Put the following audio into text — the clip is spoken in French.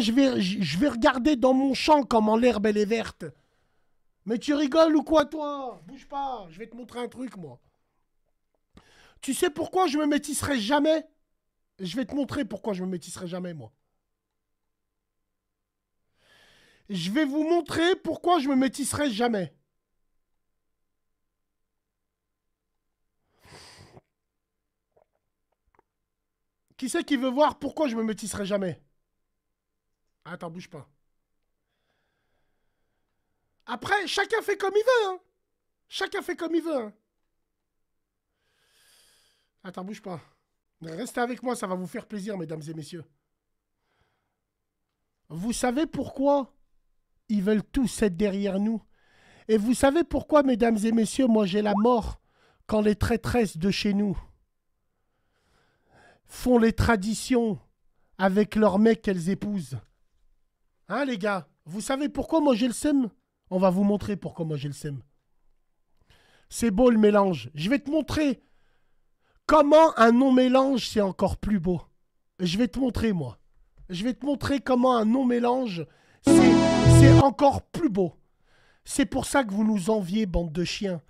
je vais, je vais regarder dans mon champ comment l'herbe, elle est verte. Mais tu rigoles ou quoi, toi Bouge pas, je vais te montrer un truc, moi. Tu sais pourquoi je me métisserai jamais Je vais te montrer pourquoi je me métisserai jamais, moi. Je vais vous montrer pourquoi je me métisserai jamais. Qui c'est qui veut voir pourquoi je me métisserai jamais Attends, ah, bouge pas. Après, chacun fait comme il veut. Hein. Chacun fait comme il veut. Hein. Attends, ah, bouge pas. Restez avec moi, ça va vous faire plaisir, mesdames et messieurs. Vous savez pourquoi ils veulent tous être derrière nous Et vous savez pourquoi, mesdames et messieurs, moi j'ai la mort quand les traîtresses de chez nous font les traditions avec leurs mecs qu'elles épousent Hein, les gars Vous savez pourquoi moi j'ai le SEM On va vous montrer pourquoi moi j'ai le SEM. C'est beau le mélange. Je vais te montrer comment un non-mélange, c'est encore plus beau. Je vais te montrer, moi. Je vais te montrer comment un non-mélange, c'est encore plus beau. C'est pour ça que vous nous enviez, bande de chiens.